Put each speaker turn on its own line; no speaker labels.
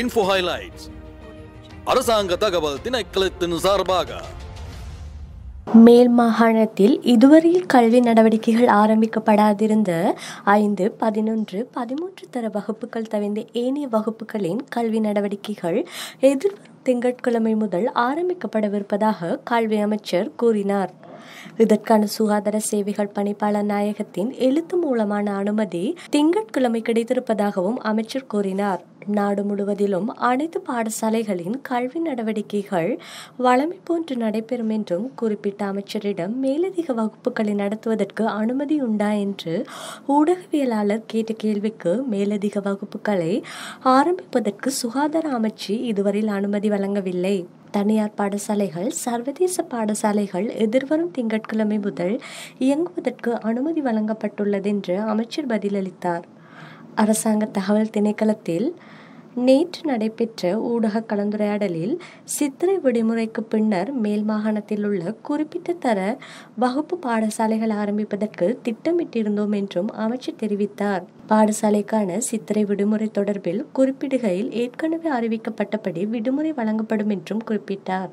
info highlights அரசாங்க தகவல் திணைக்களத்தின் சார்பாக
மேல் மாகாணத்தில் இதுவரையில் கல்வி நடவடிக்கைகள் ஆரம்பிக்கப்படாதிருந்த ஐந்து பதினொன்று பதிமூன்று தர வகுப்புகள் தவிர்ந்த ஏனைய வகுப்புகளின் கல்வி நடவடிக்கைகள் எதிர்வரும் திங்கட்கிழமை முதல் ஆரம்பிக்கப்படவிருப்பதாக கல்வி அமைச்சர் கூறினார் இதற்கான சுகாதார சேவைகள் பணிப்பாளர் நாயகத்தின் எழுத்து மூலமான அனுமதி திங்கட்கிழமை கிடைத்திருப்பதாகவும் அமைச்சர் கூறினார் நாடு முழுவதிலும் அனைத்து பாடசாலைகளின் கல்வி நடவடிக்கைகள் வளமை போன்று நடைபெறும் என்றும் குறிப்பிட்ட அமைச்சரிடம் மேலதிக வகுப்புகளை நடத்துவதற்கு அனுமதி உண்டா என்று ஊடகவியலாளர் கேட்ட கேள்விக்கு மேலதிக வகுப்புகளை ஆரம்பிப்பதற்கு சுகாதார அமைச்சு இதுவரையில் அனுமதி வழங்கவில்லை தனியார் பாடசாலைகள் சர்வதேச பாடசாலைகள் எதிர்வரும் திங்கட்கிழமை முதல் இயங்குவதற்கு அனுமதி வழங்கப்பட்டுள்ளதென்று அமைச்சர் பதிலளித்தார் அரசாங்க தகவல் திணைக்களத்தில் நேற்று நடைபெற்ற ஊடக கலந்துரையாடலில் சித்திரை விடுமுறைக்கு பின்னர் மேல் மாகாணத்தில் உள்ள குறிப்பிட்ட தர வகுப்பு பாடசாலைகள் ஆரம்பிப்பதற்கு திட்டமிட்டிருந்தோம் என்றும் அமைச்சர் தெரிவித்தார் பாடசாலைக்கான சித்திரை விடுமுறை தொடர்பில் குறிப்பிடுகையில் ஏற்கனவே அறிவிக்கப்பட்டபடி விடுமுறை வழங்கப்படும் என்றும் குறிப்பிட்டார்